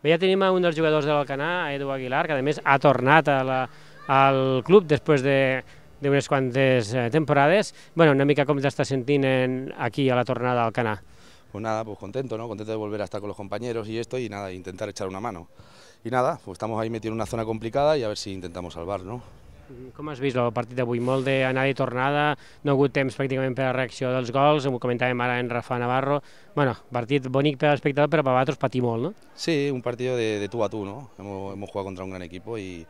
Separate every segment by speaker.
Speaker 1: Bé, ja tenim a un dels jugadores de a Edu Aguilar, que además ha tornado a al club después de unas cuantas eh, temporadas. Bueno, una mica com t'estàs sentint aquí a la tornada al Canà.
Speaker 2: Pues nada, pues contento, ¿no? Contento de volver a estar con los compañeros y esto y nada, intentar echar una mano. Y nada, pues estamos ahí metiendo una zona complicada y a ver si intentamos salvar, ¿no?
Speaker 1: Com has vist el partit d'avui? Molt d'anada i tornada, no ha hagut temps pràcticament per a reacció dels gols, ho comentàvem ara en Rafa Navarro. Bueno, partit bonic per l'espectador, però per a vosaltres patir molt, no? Sí,
Speaker 2: un partit de, de tu a tu, ¿no? Hemos, jugat contra un gran equip i... Y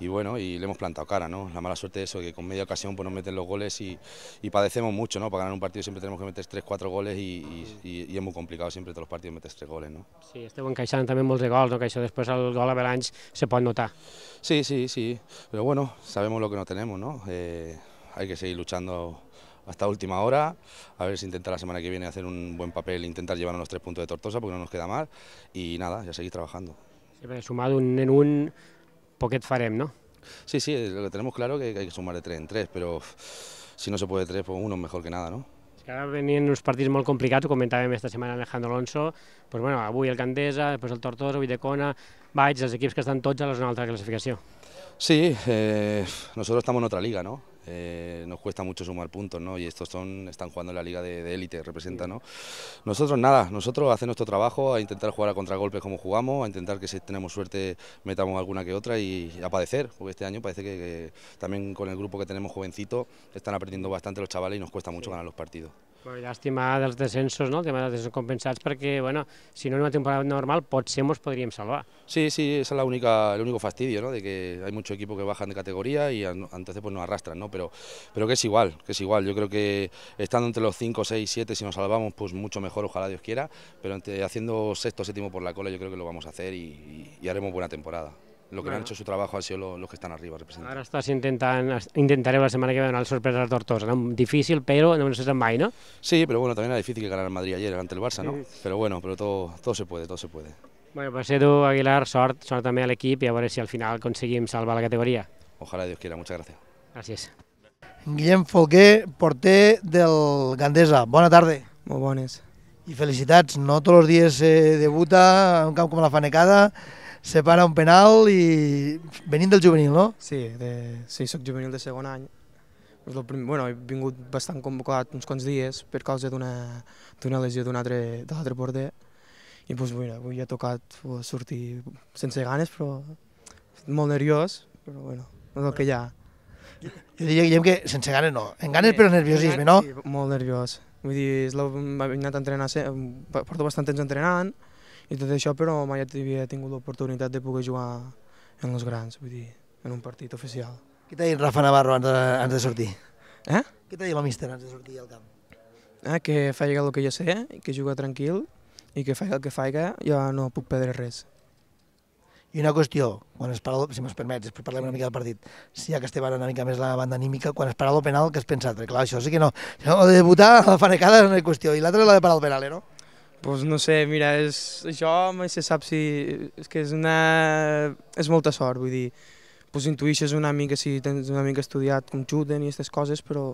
Speaker 2: y bueno, y le hemos plantado cara, ¿no? La mala suerte de eso, que con media ocasión pues, nos meten los goles y, padecemos mucho, ¿no? Para ganar un partido siempre tenemos que meter 3-4 goles y, es muy complicado siempre todos los partidos meter 3 goles, ¿no?
Speaker 1: Sí, este buen también también de no? que después después al gol a se puede notar. Sí, sí, sí, pero bueno,
Speaker 2: sabemos lo que no tenemos, ¿no? Eh, hay que seguir luchando hasta última hora, a ver si intenta la semana que viene hacer un buen papel, intentar llevarnos los tres puntos de Tortosa porque no nos queda mal y nada, ya seguir trabajando.
Speaker 1: sumado un, en un poquet farem, no? Sí, sí,
Speaker 2: lo que tenemos claro que hay que sumar de 3 en 3, pero si no se puede 3, pues uno mejor que nada, no?
Speaker 1: que ara venien uns partits molt complicats, ho comentàvem esta setmana Alejandro Alonso, pues bueno, avui el Candesa, després el Tortosa, avui Decona, Baix, els equips que estan tots a la zona alta de classificació. Sí, eh, nosotros estamos en otra liga, ¿no?
Speaker 2: Eh, nos cuesta mucho sumar puntos, ¿no? Y estos son, están jugando en la liga de élite, representa, ¿no? Nosotros nada, nosotros hacemos nuestro trabajo, a intentar jugar a contragolpes como jugamos, a intentar que si tenemos suerte metamos alguna que otra y a padecer, porque este año parece que, también con el grupo que tenemos jovencito están aprendiendo bastante los chavales y nos cuesta mucho ganar los partidos.
Speaker 1: Pues lástima de los descensos, no? el de dels descensos compensats, perquè bueno, si no en una temporada normal potser podríamos salvar.
Speaker 2: Sí, sí, ese es la única, el único fastidio, ¿no? de que hay mucho equipo que bajan de categoría y entonces pues nos arrastran, ¿no? pero, que es igual, que es igual. Yo creo que estando entre los 5, 6, 7, si nos salvamos, pues mucho mejor, ojalá Dios quiera, pero haciendo sexto, séptimo por la cola, yo creo que lo vamos a hacer y haremos buena temporada. Lo que bueno. han hecho su trabajo ha sido lo, los que están arriba representando.
Speaker 1: Ahora estás intentando, intentaré la setmana que viene al sorpresa de Tortosa, no? Difícil, però no nos sap mai, no? Sí,
Speaker 2: però bueno, también era difícil ganar el Madrid ayer ante el Barça, ¿no? Sí. Pero bueno, pero todo, todo se puede, todo se puede.
Speaker 1: Bueno, pues Edu Aguilar, sort, sort també a l'equip i a veure si al final aconseguim salvar la categoria.
Speaker 2: Ojalá Dios quiera, muchas gracias. Gràcies.
Speaker 3: Guillem Folquer, porter del Gandesa. Bona tarda. Molt bones. I felicitats, no tots els dies eh, debuta, un camp com la Fanecada, separa un
Speaker 4: penal i venint del juvenil, no? Sí, de... sí, sóc juvenil de segon any. Primer, bueno, he vingut bastant convocat uns quants dies per causa d'una lesió d'un altre, de l'altre porter. I pues, mira, avui ha tocat pues, sortir sense ganes, però molt nerviós, però bueno, és el que hi ha. Jo diria, Guillem, que
Speaker 3: sense ganes no. En ganes, però nerviosisme, no? Sí,
Speaker 4: molt nerviós. Vull dir, he anat a entrenar, porto bastant temps entrenant, i tot això, però mai havia tingut l'oportunitat de poder jugar en els grans, vull dir, en un partit oficial. Què t'ha dit Rafa Navarro abans de, abans de sortir? Eh? Què t'ha dit la míster abans
Speaker 3: de sortir al camp?
Speaker 4: Eh, que faig el que jo sé, que juga tranquil i que faig el que faig, jo no puc perdre res. I una qüestió, quan es parla, si m'ho permets, després parlem una mica del partit, si ja que estem ara
Speaker 3: una mica més la banda anímica, quan es parla el penal, que has pensat? Perquè clar, això sí que no, no de debutar, la fanecada és una qüestió, i l'altra la de parar el penal, eh, no?
Speaker 4: pues no sé, mira, és, això mai se sap si... És que és una... és molta sort, vull dir, pues intuïixes una mica si tens una mica estudiat com xuten i aquestes coses, però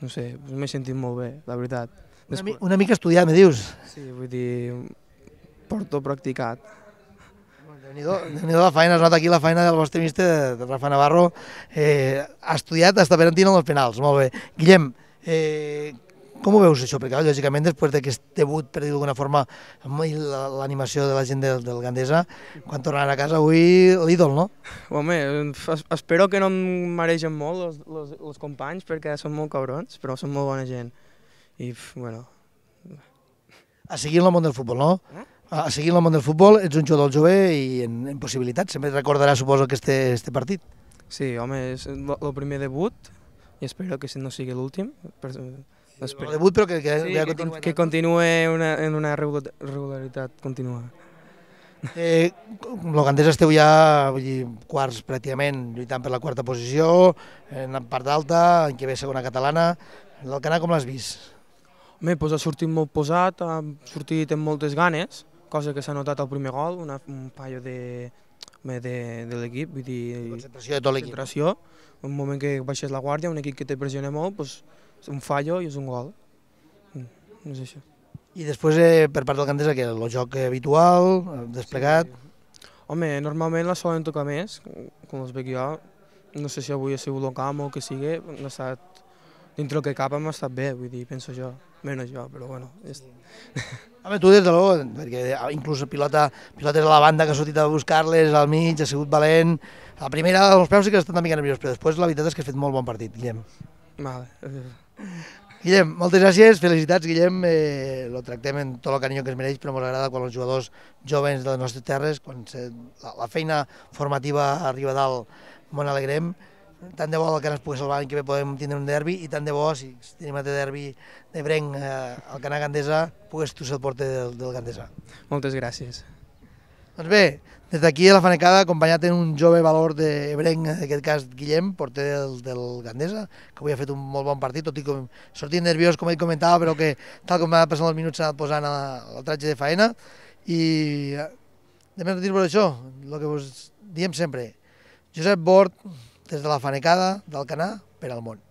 Speaker 4: no sé, pues m'he sentit molt bé, la veritat. Després... Una, mi una mica estudiat, me dius? Sí, vull dir, porto practicat.
Speaker 3: Déu-n'hi-do, déu la feina, has aquí la feina del vostre mister, de Rafa Navarro, eh, ha estudiat, està perantint en els penals, molt bé. Guillem, eh, com ho veus això? Perquè lògicament després d'aquest debut, per dir-ho d'alguna forma, amb l'animació de la gent del, del
Speaker 4: Gandesa, quan tornaran a casa avui l'ídol, no? Home, espero que no em maregen molt els els, companys perquè són molt cabrons, però són molt bona gent. I, bueno...
Speaker 3: A seguir en el món del futbol, no? Eh? A seguir en el món del futbol, ets un
Speaker 4: jugador jove i en, en possibilitats. Sempre et recordarà, suposo, aquest, este partit. Sí, home, és el primer debut i espero que no sigui l'últim. Per Després. El debut, però que, que, sí, que, continu que continuï una, en una regularitat contínua. Eh, L'Ogandès esteu ja vull dir, quarts pràcticament, lluitant per la quarta posició, en part d'alta, en què ve segona catalana. L'Alcanar com l'has vist? Home, doncs ha sortit molt posat, ha sortit amb moltes ganes, cosa que s'ha notat al primer gol, una, un paio de, de, de l'equip, vull dir... Concentració de tot l'equip. Concentració, un moment que baixes la guàrdia, un equip que te pressiona molt, doncs, un fallo i és un gol. Mm, no és això. I després, eh, per part del Cantesa, que el joc habitual, eh, desplegat... Sí. Home, normalment la solen tocar més, com els veig jo. No sé si avui ha sigut camp o que sigui, no ha estat... Dintre el que cap hem estat bé, vull dir, penso jo. Menys jo, però bueno... És... Home, tu des de l'O, perquè eh, inclús pilota, pilotes
Speaker 3: a la banda que ha sortit a buscar-les, al mig, ha sigut valent. A la primera, els peus sí que estan una mica nerviós, però després la veritat és que has fet molt bon partit, Guillem. Vale. Guillem, moltes gràcies, felicitats, Guillem. Eh, lo tractem en tot el carinyo que es mereix, però ens agrada quan els jugadors joves de les nostres terres, quan se, la, la feina formativa arriba dalt, m'on alegrem. Tant de bo el que ens pugui salvar l'any que bé podem tindre un derbi i tant de bo, si tenim altre derbi de Brenc eh, al Canà Gandesa, pugues tu ser el porter del, del Gandesa.
Speaker 4: Moltes gràcies.
Speaker 3: Doncs bé, des d'aquí a la Fanecada, acompanyat en un jove valor de Brenc, en aquest cas Guillem, porter del, del Gandesa, que avui ha fet un molt bon partit, tot i que sortia nerviós, com ell comentava, però que tal com va passant els minuts s'ha anat posant el tratge de faena. I de més dir-vos això, el que vos diem sempre, Josep Bort, des de la Fanecada, del Canà, per al món.